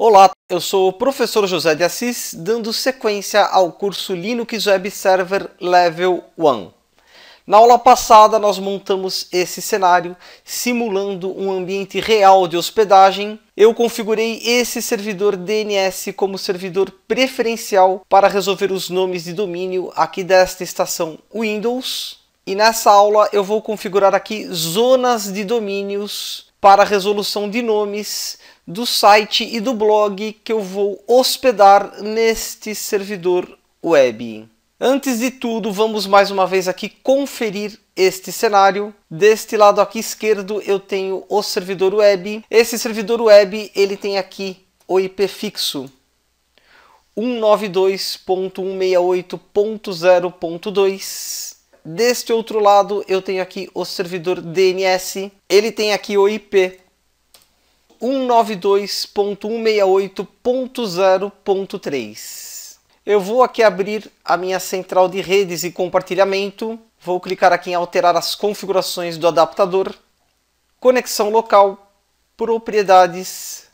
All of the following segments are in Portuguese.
Olá, eu sou o professor José de Assis, dando sequência ao curso Linux Web Server Level 1. Na aula passada, nós montamos esse cenário simulando um ambiente real de hospedagem. Eu configurei esse servidor DNS como servidor preferencial para resolver os nomes de domínio aqui desta estação Windows. E nessa aula eu vou configurar aqui zonas de domínios para resolução de nomes do site e do blog que eu vou hospedar neste servidor web. Antes de tudo, vamos mais uma vez aqui conferir este cenário. Deste lado aqui esquerdo eu tenho o servidor web. Esse servidor web ele tem aqui o IP fixo 192.168.0.2. Deste outro lado eu tenho aqui o servidor DNS. Ele tem aqui o IP 192.168.0.3. Eu vou aqui abrir a minha central de redes e compartilhamento. Vou clicar aqui em alterar as configurações do adaptador. Conexão local, propriedades.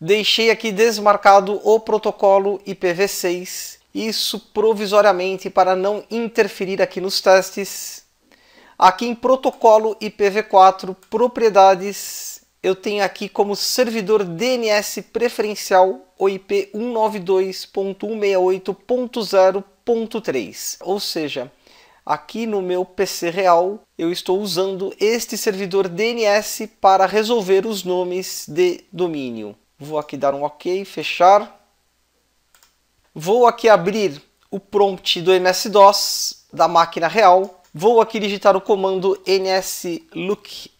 Deixei aqui desmarcado o protocolo IPv6, isso provisoriamente para não interferir aqui nos testes. Aqui em protocolo IPv4 propriedades, eu tenho aqui como servidor DNS preferencial o IP 192.168.0.3. Ou seja, aqui no meu PC real, eu estou usando este servidor DNS para resolver os nomes de domínio. Vou aqui dar um OK, fechar. Vou aqui abrir o prompt do MS-DOS da máquina real Vou aqui digitar o comando nslookup,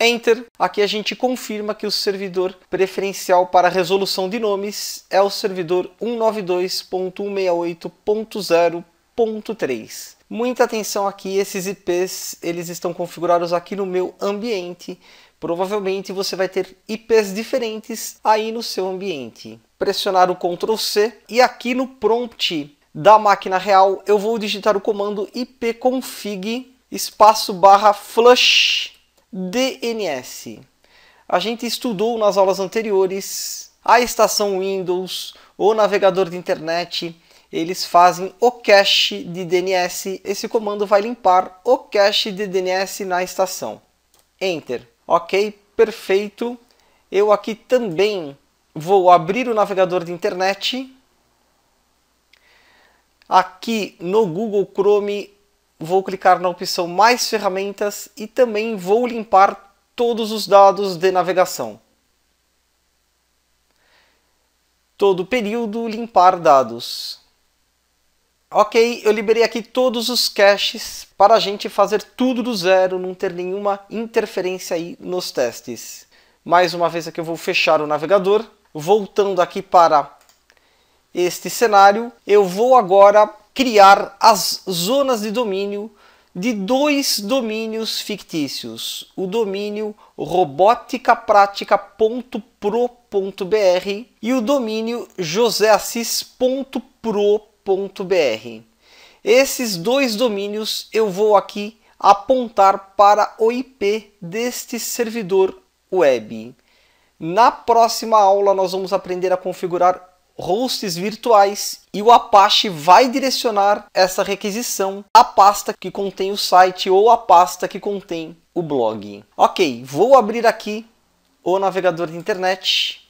enter. Aqui a gente confirma que o servidor preferencial para resolução de nomes é o servidor 192.168.0.3. Muita atenção aqui, esses IPs eles estão configurados aqui no meu ambiente. Provavelmente você vai ter IPs diferentes aí no seu ambiente. Pressionar o Ctrl C e aqui no prompt da máquina real, eu vou digitar o comando ipconfig espaço barra flush DNS. A gente estudou nas aulas anteriores a estação Windows, o navegador de internet, eles fazem o cache de DNS. Esse comando vai limpar o cache de DNS na estação. Enter. Ok, perfeito. Eu aqui também vou abrir o navegador de internet Aqui no Google Chrome, vou clicar na opção Mais Ferramentas e também vou limpar todos os dados de navegação. Todo período, limpar dados. Ok, eu liberei aqui todos os caches para a gente fazer tudo do zero, não ter nenhuma interferência aí nos testes. Mais uma vez aqui eu vou fechar o navegador, voltando aqui para este cenário, eu vou agora criar as zonas de domínio de dois domínios fictícios, o domínio roboticapratica.pro.br e o domínio joseassis.pro.br. Esses dois domínios eu vou aqui apontar para o IP deste servidor web. Na próxima aula nós vamos aprender a configurar hosts virtuais e o Apache vai direcionar essa requisição à pasta que contém o site ou à pasta que contém o blog. Ok, vou abrir aqui o navegador de internet.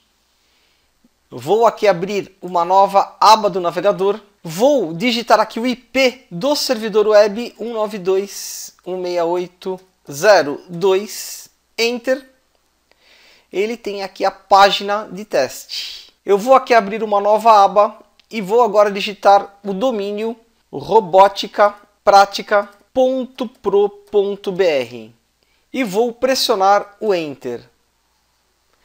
Vou aqui abrir uma nova aba do navegador. Vou digitar aqui o IP do servidor web 192.168.0.2. Enter. Ele tem aqui a página de teste. Eu vou aqui abrir uma nova aba e vou agora digitar o domínio robóticaprática.pro.br e vou pressionar o Enter.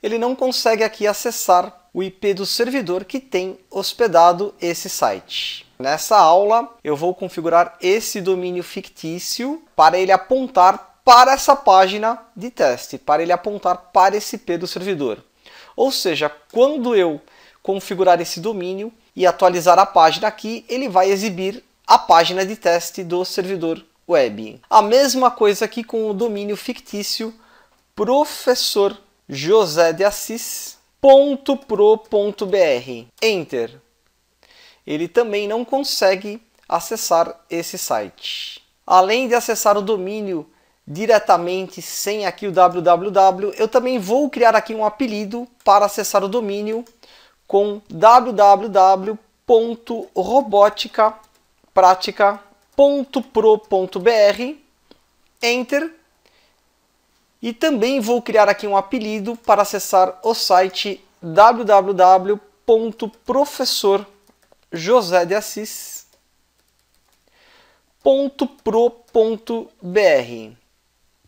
Ele não consegue aqui acessar o IP do servidor que tem hospedado esse site. Nessa aula, eu vou configurar esse domínio fictício para ele apontar para essa página de teste, para ele apontar para esse IP do servidor. Ou seja, quando eu configurar esse domínio e atualizar a página aqui, ele vai exibir a página de teste do servidor web. A mesma coisa aqui com o domínio fictício professor José de Assis .pro.br. Enter. Ele também não consegue acessar esse site. Além de acessar o domínio diretamente sem aqui o www, eu também vou criar aqui um apelido para acessar o domínio com br enter, e também vou criar aqui um apelido para acessar o site br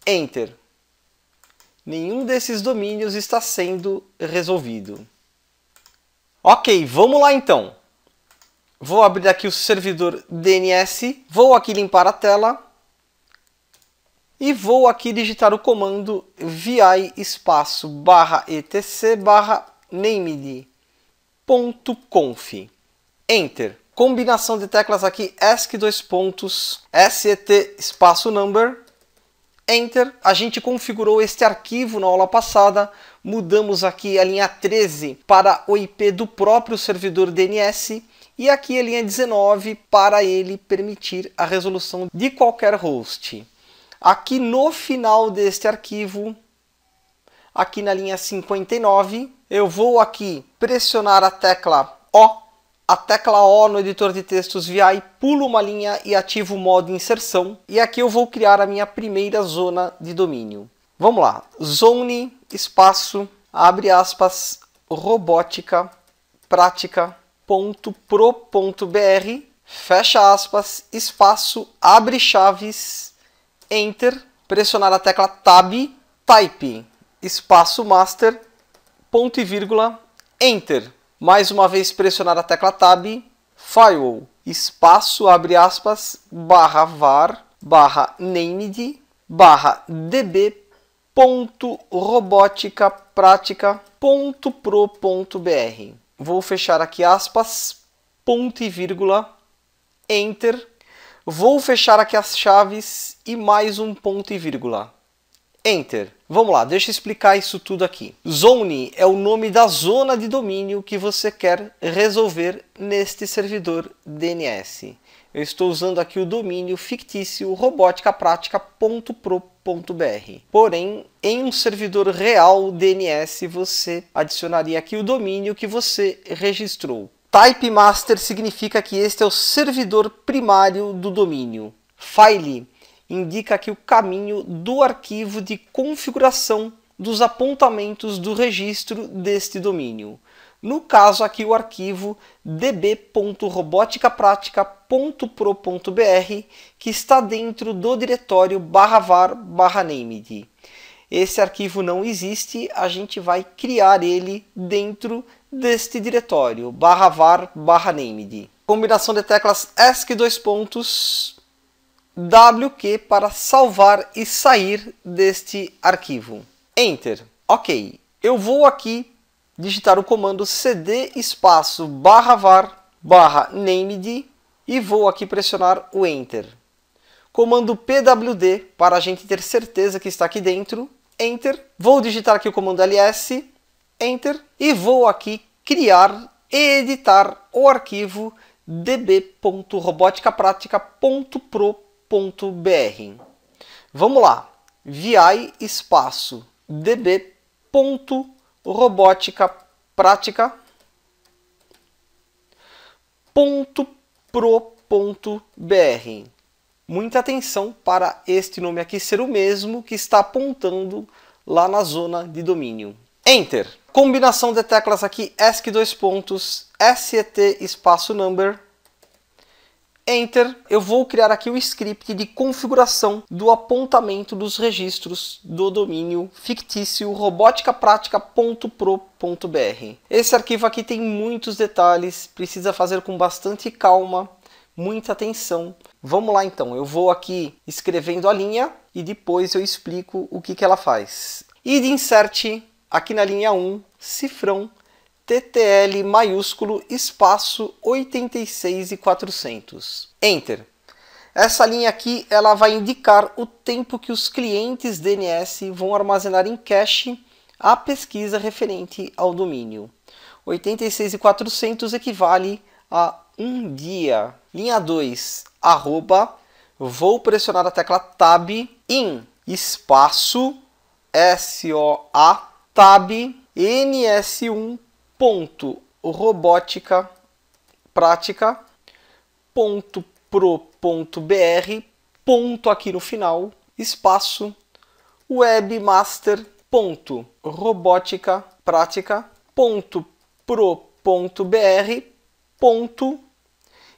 Enter. Nenhum desses domínios está sendo resolvido. Ok, vamos lá então. Vou abrir aqui o servidor DNS, vou aqui limpar a tela e vou aqui digitar o comando vi espaço barra etc barra named.conf. Enter. Combinação de teclas aqui ESC dois pontos SET espaço number Enter. A gente configurou este arquivo na aula passada, mudamos aqui a linha 13 para o IP do próprio servidor DNS e aqui a linha 19 para ele permitir a resolução de qualquer host. Aqui no final deste arquivo, aqui na linha 59, eu vou aqui pressionar a tecla O a tecla O no editor de textos VI, pulo uma linha e ativo o modo inserção. E aqui eu vou criar a minha primeira zona de domínio. Vamos lá, zone, espaço, abre aspas, robótica, prática, ponto, pro, ponto, br, fecha aspas, espaço, abre chaves, enter, pressionar a tecla tab, type, espaço master, ponto e vírgula, enter mais uma vez pressionar a tecla Tab, Firewall, espaço, abre aspas, barra var, barra named, barra db, ponto robótica prática, ponto pro, ponto br. Vou fechar aqui aspas, ponto e vírgula, enter, vou fechar aqui as chaves e mais um ponto e vírgula, enter. Vamos lá, deixa eu explicar isso tudo aqui. Zone é o nome da zona de domínio que você quer resolver neste servidor DNS. Eu estou usando aqui o domínio fictício roboticapratica.pro.br. Porém, em um servidor real DNS, você adicionaria aqui o domínio que você registrou. Type master significa que este é o servidor primário do domínio. File indica aqui o caminho do arquivo de configuração dos apontamentos do registro deste domínio. No caso aqui o arquivo db.roboticapratica.pro.br que está dentro do diretório var named. Esse arquivo não existe, a gente vai criar ele dentro deste diretório var named. Combinação de teclas ESC dois pontos wq para salvar e sair deste arquivo. Enter. Ok, eu vou aqui digitar o comando cd espaço barra var barra named e vou aqui pressionar o enter. Comando pwd para a gente ter certeza que está aqui dentro. Enter. Vou digitar aqui o comando ls. Enter. E vou aqui criar e editar o arquivo db.roboticapratica.pro.com db.br. Vamos lá, vi espaço br Muita atenção para este nome aqui ser o mesmo que está apontando lá na zona de domínio. Enter. Combinação de teclas aqui ESC dois pontos, SET espaço number Enter, eu vou criar aqui o script de configuração do apontamento dos registros do domínio fictício roboticapratica.pro.br. Esse arquivo aqui tem muitos detalhes, precisa fazer com bastante calma, muita atenção. Vamos lá então, eu vou aqui escrevendo a linha e depois eu explico o que, que ela faz. Id insert, aqui na linha 1, cifrão TTL maiúsculo espaço 86400. Enter. Essa linha aqui ela vai indicar o tempo que os clientes DNS vão armazenar em cache a pesquisa referente ao domínio. 86.400 equivale a um dia. Linha 2, arroba, vou pressionar a tecla Tab, in, espaço, soa Tab, NS1 ponto robótica prática ponto pro ponto br ponto aqui no final espaço webmaster ponto robótica prática ponto pro ponto br ponto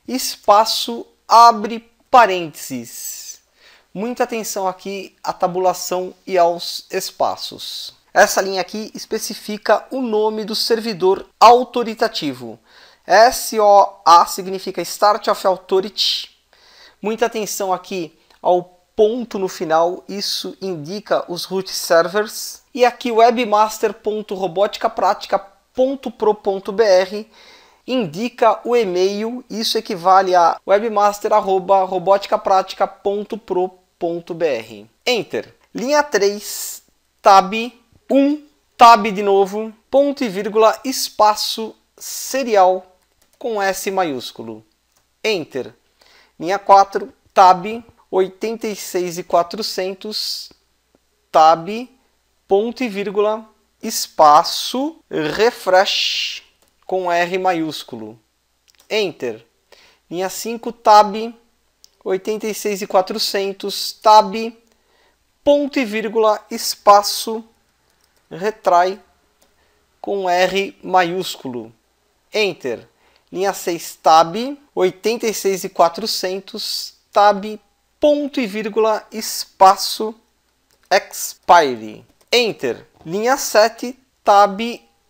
espaço abre parênteses muita atenção aqui à tabulação e aos espaços essa linha aqui especifica o nome do servidor autoritativo. SOA significa Start of Authority. Muita atenção aqui ao ponto no final, isso indica os root servers. E aqui webmaster.roboticapratica.pro.br indica o e-mail, isso equivale a webmaster.roboticapratica.pro.br. Enter. Linha 3, tab 1, tab de novo, ponto e vírgula, espaço, serial, com S maiúsculo. Enter. Linha 4, tab, 86,400, tab, ponto e vírgula, espaço, refresh, com R maiúsculo. Enter. Linha 5, tab, 86,400, tab, ponto e vírgula, espaço, retrai com R maiúsculo. Enter. Linha 6 Tab 86 e 400 Tab ponto e vírgula espaço expire. Enter. Linha 7 Tab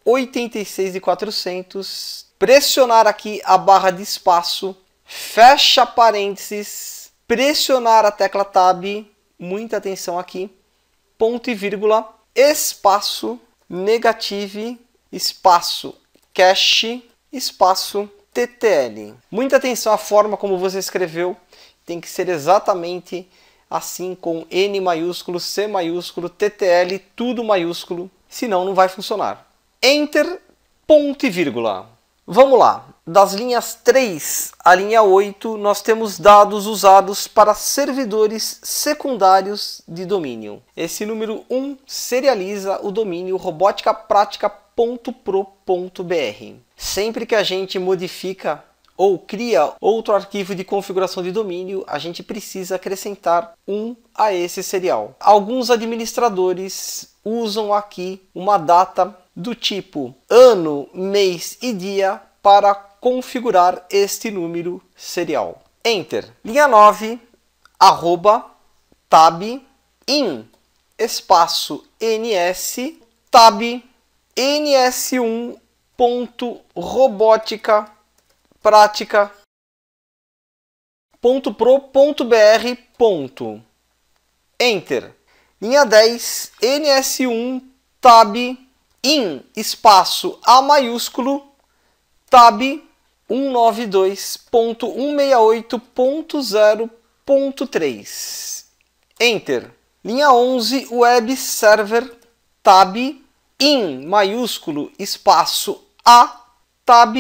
86 e 400 pressionar aqui a barra de espaço fecha parênteses pressionar a tecla Tab muita atenção aqui ponto e vírgula espaço negative espaço cache espaço TTL. Muita atenção à forma como você escreveu, tem que ser exatamente assim com N maiúsculo, C maiúsculo, TTL, tudo maiúsculo, senão não vai funcionar. Enter, ponto e vírgula. Vamos lá. Das linhas 3 à linha 8, nós temos dados usados para servidores secundários de domínio. Esse número 1 serializa o domínio robótica-prática.pro.br. Sempre que a gente modifica ou cria outro arquivo de configuração de domínio, a gente precisa acrescentar um a esse serial. Alguns administradores usam aqui uma data do tipo ano, mês e dia para configurar este número serial. Enter. Linha 9, arroba, tab, in, espaço, ns, tab, ns1, prática, ponto pro, ponto br, ponto. Enter. Linha 10, ns1, tab, in espaço A maiúsculo tab 192.168.0.3. Enter. Linha 11 web server tab in maiúsculo espaço A tab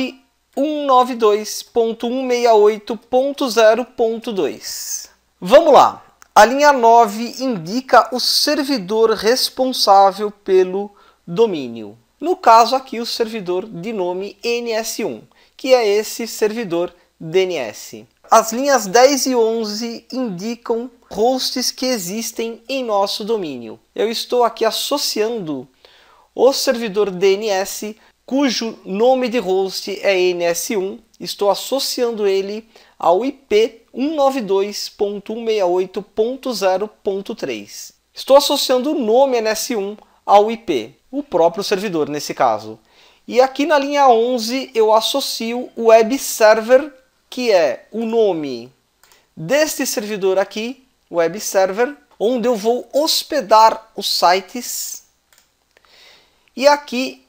192.168.0.2. Vamos lá. A linha 9 indica o servidor responsável pelo domínio. No caso aqui, o servidor de nome NS1, que é esse servidor DNS. As linhas 10 e 11 indicam hosts que existem em nosso domínio. Eu estou aqui associando o servidor DNS, cujo nome de host é NS1, estou associando ele ao IP 192.168.0.3. Estou associando o nome NS1 ao IP, o próprio servidor nesse caso. E aqui na linha 11 eu associo o web server, que é o nome deste servidor aqui, web server, onde eu vou hospedar os sites. E aqui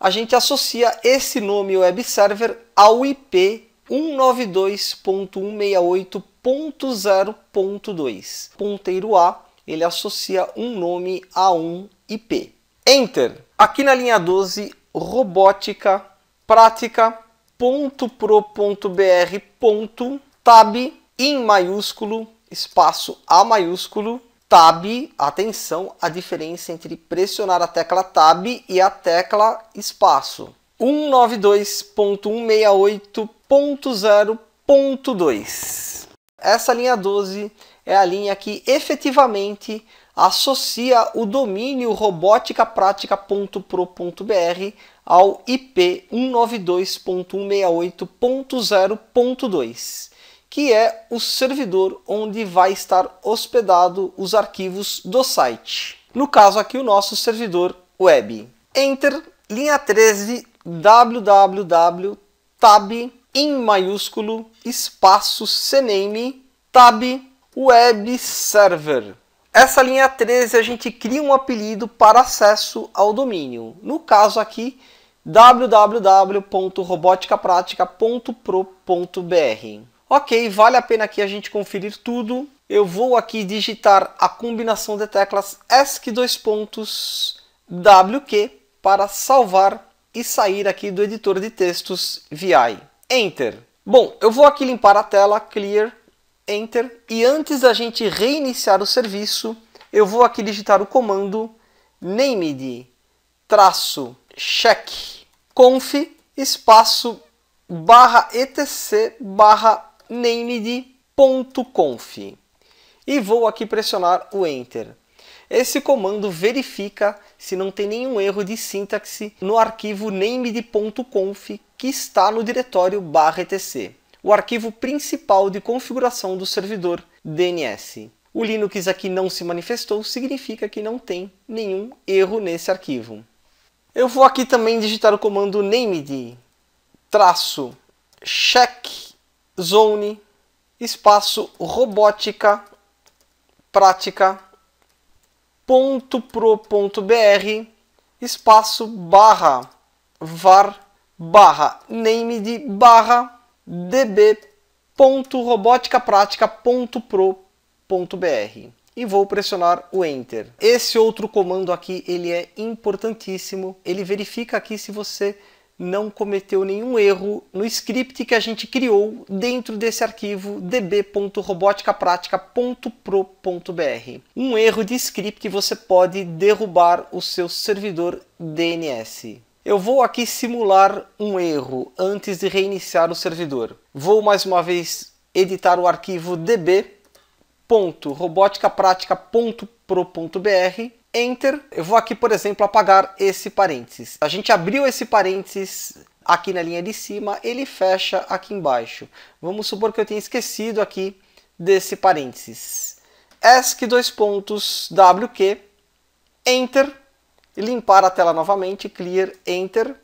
a gente associa esse nome web server ao IP 192.168.0.2. Ponteiro A, ele associa um nome a um IP. Enter. Aqui na linha 12, robótica, prática, ponto pro ponto br, ponto, tab, em maiúsculo, espaço A maiúsculo, tab, atenção, a diferença entre pressionar a tecla tab e a tecla espaço. 192.168.0.2 Essa linha 12 é a linha que efetivamente associa o domínio prática.pro.br ao IP 192.168.0.2, que é o servidor onde vai estar hospedado os arquivos do site. No caso aqui o nosso servidor web. Enter linha 13 www tab em maiúsculo espaço cname tab web server essa linha 13 a gente cria um apelido para acesso ao domínio. No caso aqui, www.roboticapratica.pro.br. Ok, vale a pena aqui a gente conferir tudo. Eu vou aqui digitar a combinação de teclas ESC dois pontos WQ para salvar e sair aqui do editor de textos VI. Enter. Bom, eu vou aqui limpar a tela, clear, Enter. E antes da gente reiniciar o serviço, eu vou aqui digitar o comando named traço check conf espaço barra etc barra named.conf e vou aqui pressionar o Enter. Esse comando verifica se não tem nenhum erro de sintaxe no arquivo named.conf que está no diretório barra etc o arquivo principal de configuração do servidor DNS. O Linux aqui não se manifestou, significa que não tem nenhum erro nesse arquivo. Eu vou aqui também digitar o comando named traço check zone espaço robótica prática ponto pro ponto br espaço barra var barra named barra db.roboticapratica.pro.br e vou pressionar o Enter. Esse outro comando aqui, ele é importantíssimo. Ele verifica aqui se você não cometeu nenhum erro no script que a gente criou dentro desse arquivo db.roboticapratica.pro.br. Um erro de script você pode derrubar o seu servidor DNS. Eu vou aqui simular um erro antes de reiniciar o servidor. Vou mais uma vez editar o arquivo db.roboticapratica.pro.br Enter. Eu vou aqui, por exemplo, apagar esse parênteses. A gente abriu esse parênteses aqui na linha de cima, ele fecha aqui embaixo. Vamos supor que eu tenha esquecido aqui desse parênteses. ask dois pontos WQ, Enter limpar a tela novamente, clear, enter.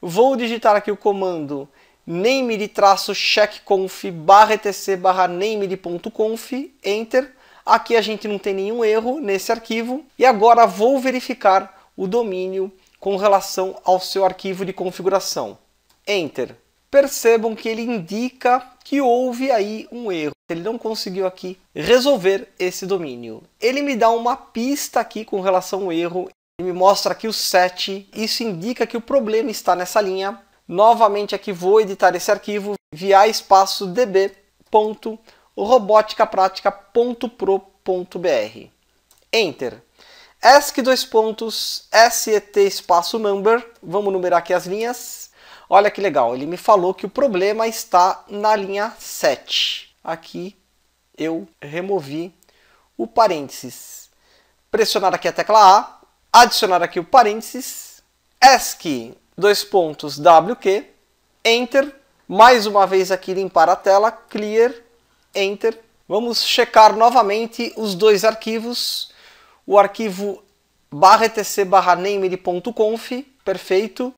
Vou digitar aqui o comando name-checkconf barra etc barra name.conf, enter. Aqui a gente não tem nenhum erro nesse arquivo. E agora vou verificar o domínio com relação ao seu arquivo de configuração. Enter. Percebam que ele indica que houve aí um erro. Ele não conseguiu aqui resolver esse domínio. Ele me dá uma pista aqui com relação ao erro ele me mostra aqui o 7. Isso indica que o problema está nessa linha. Novamente aqui vou editar esse arquivo via espaço db.roboticapratica.pro.br. Enter. ESC dois pontos, SET espaço number, vamos numerar aqui as linhas. Olha que legal, ele me falou que o problema está na linha 7. Aqui eu removi o parênteses. Pressionar aqui a tecla A, adicionar aqui o parênteses, ESC, dois pontos, WQ, Enter, mais uma vez aqui limpar a tela, Clear, Enter. Vamos checar novamente os dois arquivos, o arquivo barra etc barra namely.conf, perfeito.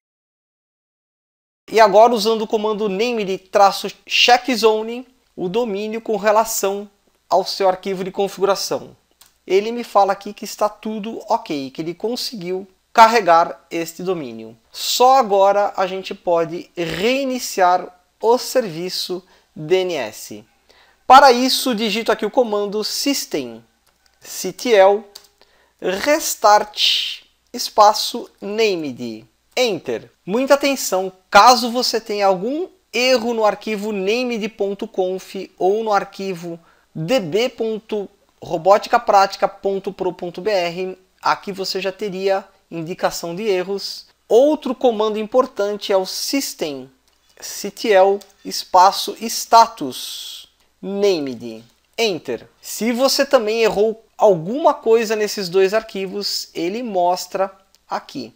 E agora usando o comando namely traço checkzone, o domínio com relação ao seu arquivo de configuração ele me fala aqui que está tudo ok, que ele conseguiu carregar este domínio. Só agora a gente pode reiniciar o serviço DNS. Para isso, digito aqui o comando system ctl restart espaço named. Enter. Muita atenção, caso você tenha algum erro no arquivo named.conf ou no arquivo db.conf roboticapratica.pro.br. Aqui você já teria indicação de erros. Outro comando importante é o system, ctl espaço status named. Enter. Se você também errou alguma coisa nesses dois arquivos, ele mostra aqui.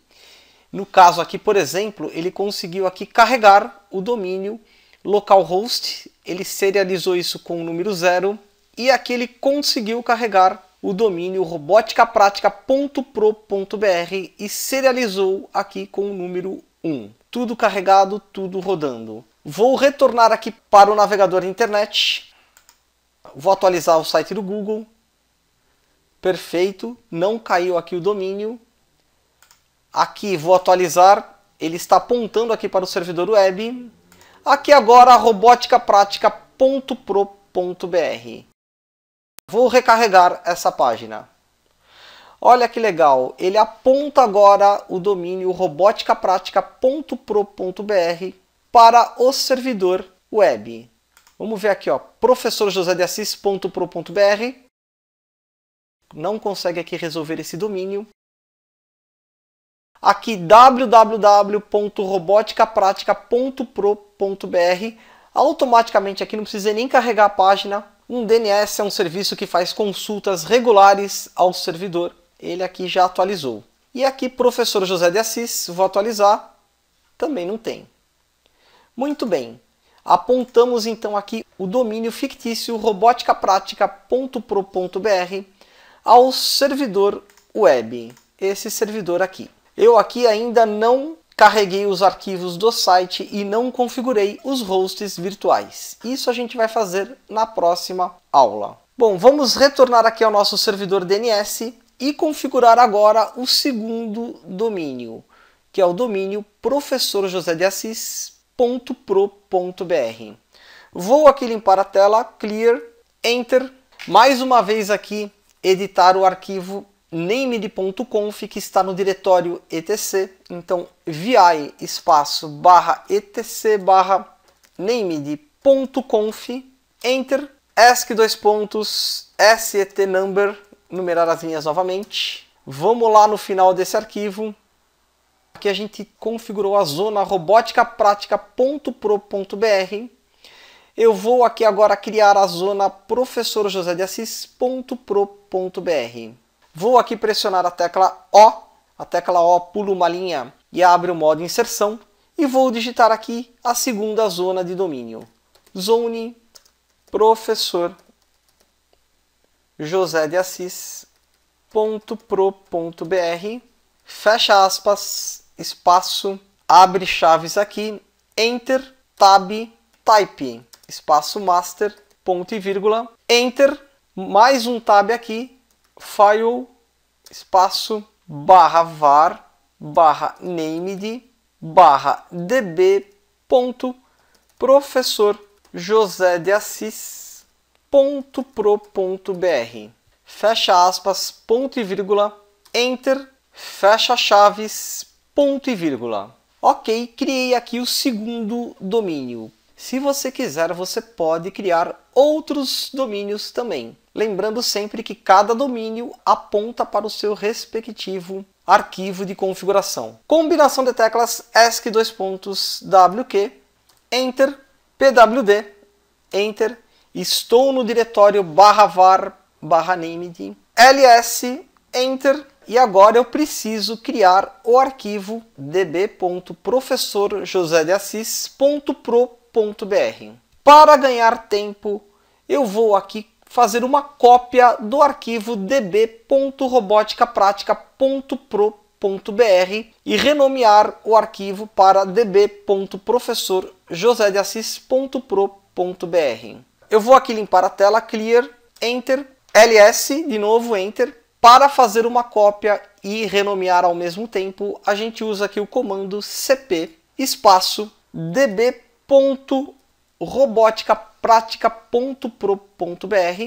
No caso aqui, por exemplo, ele conseguiu aqui carregar o domínio localhost, ele serializou isso com o número 0 e aqui ele conseguiu carregar o domínio roboticapratica.pro.br e serializou aqui com o número 1. Tudo carregado, tudo rodando. Vou retornar aqui para o navegador internet. Vou atualizar o site do Google. Perfeito, não caiu aqui o domínio. Aqui vou atualizar, ele está apontando aqui para o servidor web. Aqui agora roboticapratica.pro.br. Vou recarregar essa página. Olha que legal, ele aponta agora o domínio roboticaprática.pro.br para o servidor web. Vamos ver aqui, ó, professorjosedeassis.pro.br. Não consegue aqui resolver esse domínio. Aqui www.roboticaprática.pro.br. Automaticamente aqui não precisa nem carregar a página, um DNS é um serviço que faz consultas regulares ao servidor. Ele aqui já atualizou. E aqui, professor José de Assis, vou atualizar, também não tem. Muito bem. Apontamos então aqui o domínio fictício robótica-prática.pro.br ao servidor web, esse servidor aqui. Eu aqui ainda não carreguei os arquivos do site e não configurei os hosts virtuais. Isso a gente vai fazer na próxima aula. Bom, vamos retornar aqui ao nosso servidor DNS e configurar agora o segundo domínio, que é o domínio professorjosedeassis.pro.br. Vou aqui limpar a tela, clear, enter. Mais uma vez aqui, editar o arquivo name.conf que está no diretório etc então, vi espaço barra etc barra named.conf, enter, ESC dois pontos, set number, numerar as linhas novamente. Vamos lá no final desse arquivo. que a gente configurou a zona roboticaprática.pro.br. Eu vou aqui agora criar a zona professor José de Assis.pro.br. Vou aqui pressionar a tecla O a tecla O pula uma linha e abre o modo inserção e vou digitar aqui a segunda zona de domínio. Zone professor José de Assis .pro.br fecha aspas, espaço, abre chaves aqui, enter, tab, type, espaço master, ponto e vírgula, enter, mais um tab aqui, file, espaço, barra var barra named barra db ponto professor José de Assis ponto pro ponto br fecha aspas ponto e vírgula enter fecha chaves ponto e vírgula ok criei aqui o segundo domínio se você quiser você pode criar outros domínios também Lembrando sempre que cada domínio aponta para o seu respectivo arquivo de configuração. Combinação de teclas ESC dois pontos WQ, Enter, PWD, Enter, estou no diretório barra var barra named, ls, Enter, e agora eu preciso criar o arquivo db.professorjosedeassis.pro.br. Para ganhar tempo, eu vou aqui fazer uma cópia do arquivo db.roboticapratica.pro.br e renomear o arquivo para db.professorjosedeassis.pro.br. Eu vou aqui limpar a tela, clear, enter, ls, de novo, enter. Para fazer uma cópia e renomear ao mesmo tempo, a gente usa aqui o comando cp espaço db br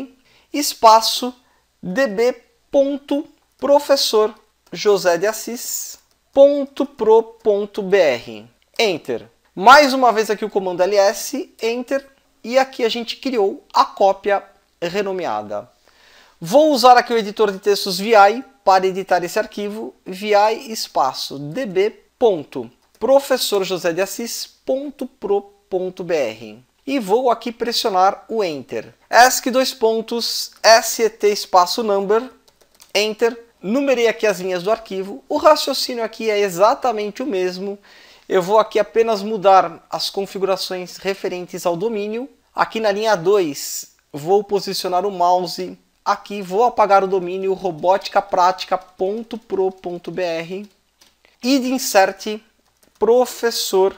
espaço db.professorjosedeassis.pro.br. Enter. Mais uma vez aqui o comando ls, enter, e aqui a gente criou a cópia renomeada. Vou usar aqui o editor de textos VI para editar esse arquivo, VI espaço db.professorjosedeassis.pro.br ask.br. E vou aqui pressionar o Enter. Ask dois pontos, SET espaço number, Enter. Numerei aqui as linhas do arquivo. O raciocínio aqui é exatamente o mesmo. Eu vou aqui apenas mudar as configurações referentes ao domínio. Aqui na linha 2, vou posicionar o mouse. Aqui vou apagar o domínio roboticapratica.pro.br e de insert professor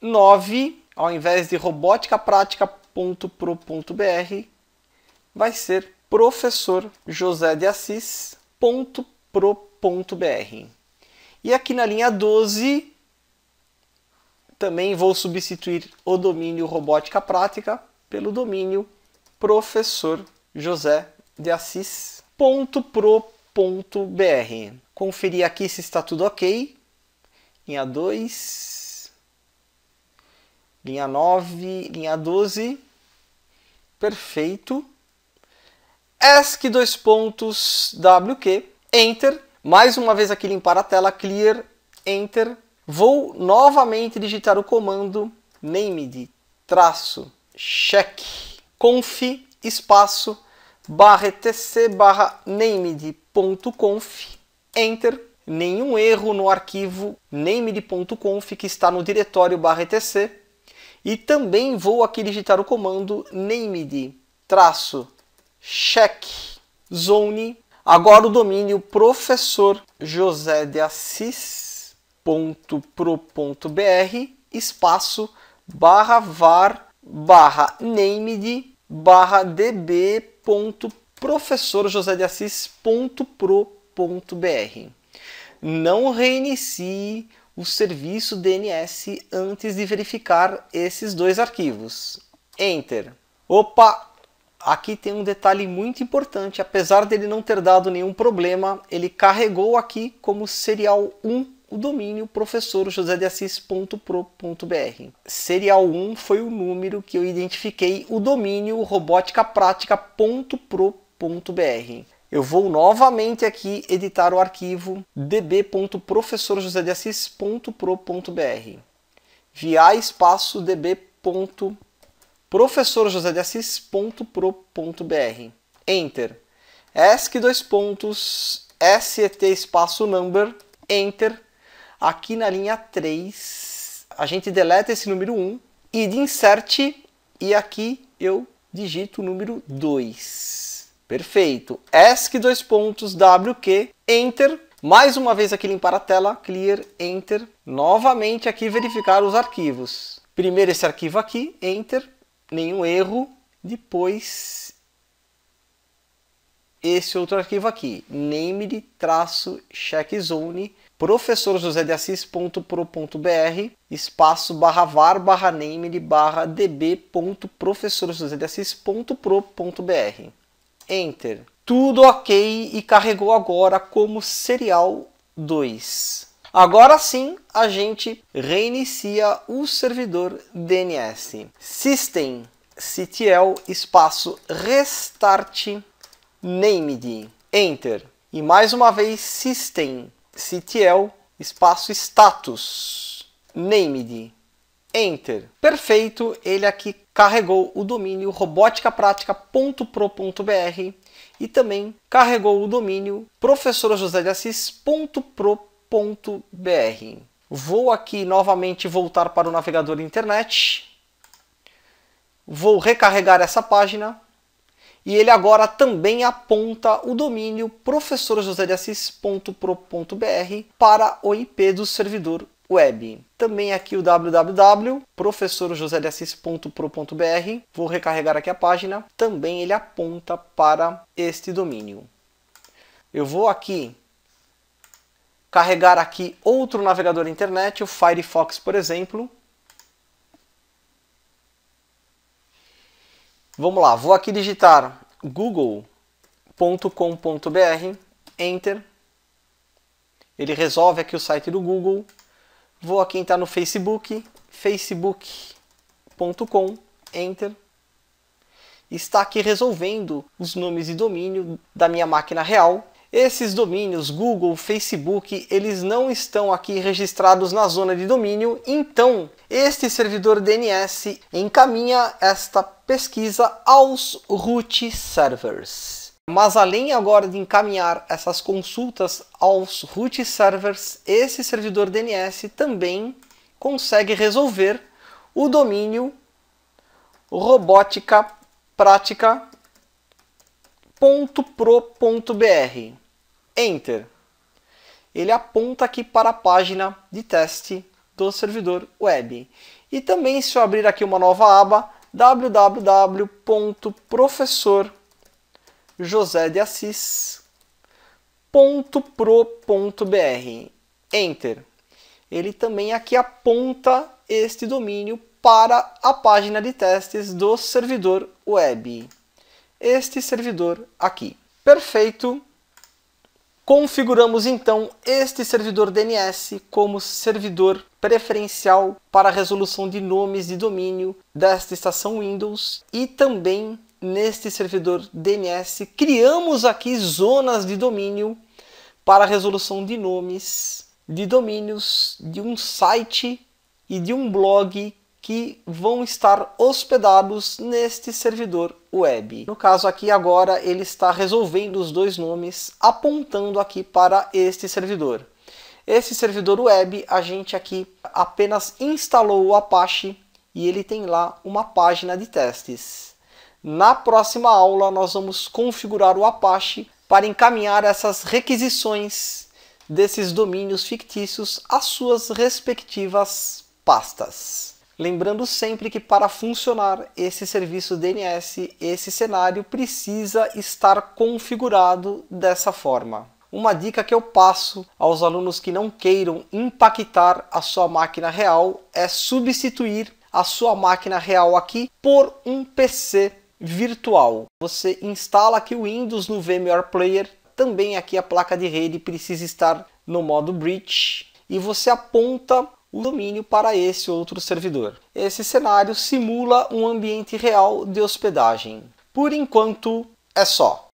9, ao invés de robóticaprática.pro.br, vai ser professor José de Assis.pro.br. E aqui na linha 12, também vou substituir o domínio robótica prática pelo domínio professor José de Assis.pro.br. Conferir aqui se está tudo ok. Linha 2 linha 9, linha 12. Perfeito. Ask dois pontos WQ, Enter. Mais uma vez aqui limpar a tela, Clear, Enter. Vou novamente digitar o comando named, traço, check, conf, espaço, barra etc, barra named.conf, Enter. Nenhum erro no arquivo named.conf que está no diretório barra etc e também vou aqui digitar o comando named traço check zone. Agora o domínio professor José de Assis ponto pro ponto br espaço barra var barra named barra db ponto professor José de Assis ponto pro ponto br. Não reinicie o serviço DNS antes de verificar esses dois arquivos. Enter. Opa! Aqui tem um detalhe muito importante, apesar dele não ter dado nenhum problema, ele carregou aqui como serial 1 o domínio professorjosedeassis.pro.br. Serial 1 foi o número que eu identifiquei o domínio roboticapratica.pro.br eu vou novamente aqui editar o arquivo db.professorjosedeassis.pro.br via espaço db.professorjosedeassis.pro.br Enter. ESC dois pontos, SET espaço number, Enter. Aqui na linha 3, a gente deleta esse número 1 e de insert, e aqui eu digito o número 2. Perfeito. ESC dois pontos WQ, Enter. Mais uma vez aqui limpar a tela, clear, enter. Novamente aqui verificar os arquivos. Primeiro esse arquivo aqui, enter, nenhum erro. Depois esse outro arquivo aqui, Name checkzone professor José de Assis.pro.br, espaço barra var barra named barra db.professorjosedeassis.pro.br. Enter. Tudo ok e carregou agora como serial 2. Agora sim, a gente reinicia o servidor DNS. Systemctl espaço restart named. Enter. E mais uma vez, systemctl espaço status named. Enter. Perfeito, ele aqui carregou o domínio roboticapratica.pro.br e também carregou o domínio professorajosedeassis.pro.br. Vou aqui novamente voltar para o navegador internet. Vou recarregar essa página e ele agora também aponta o domínio professorjosedeassis.pro.br para o IP do servidor web. Também aqui o www.professorjosedeassis.pro.br. Vou recarregar aqui a página. Também ele aponta para este domínio. Eu vou aqui carregar aqui outro navegador internet, o Firefox, por exemplo. Vamos lá, vou aqui digitar google.com.br, enter. Ele resolve aqui o site do Google. Vou aqui entrar no Facebook, facebook.com, enter. Está aqui resolvendo os nomes de domínio da minha máquina real. Esses domínios, Google, Facebook, eles não estão aqui registrados na zona de domínio, então este servidor DNS encaminha esta pesquisa aos root servers. Mas além agora de encaminhar essas consultas aos root servers, esse servidor DNS também consegue resolver o domínio robótica prática.pro.br. Enter. Ele aponta aqui para a página de teste do servidor web. E também se eu abrir aqui uma nova aba www.professor.com José de Assis. .pro.br. Enter. Ele também aqui aponta este domínio para a página de testes do servidor web. Este servidor aqui. Perfeito. Configuramos então este servidor DNS como servidor preferencial para a resolução de nomes de domínio desta estação Windows e também neste servidor DNS, criamos aqui zonas de domínio para resolução de nomes, de domínios, de um site e de um blog que vão estar hospedados neste servidor web. No caso aqui agora ele está resolvendo os dois nomes apontando aqui para este servidor. Esse servidor web a gente aqui apenas instalou o Apache e ele tem lá uma página de testes. Na próxima aula, nós vamos configurar o Apache para encaminhar essas requisições desses domínios fictícios às suas respectivas pastas. Lembrando sempre que para funcionar esse serviço DNS, esse cenário precisa estar configurado dessa forma. Uma dica que eu passo aos alunos que não queiram impactar a sua máquina real é substituir a sua máquina real aqui por um PC virtual. Você instala aqui o Windows no VMware Player, também aqui a placa de rede precisa estar no modo Bridge e você aponta o domínio para esse outro servidor. Esse cenário simula um ambiente real de hospedagem. Por enquanto é só.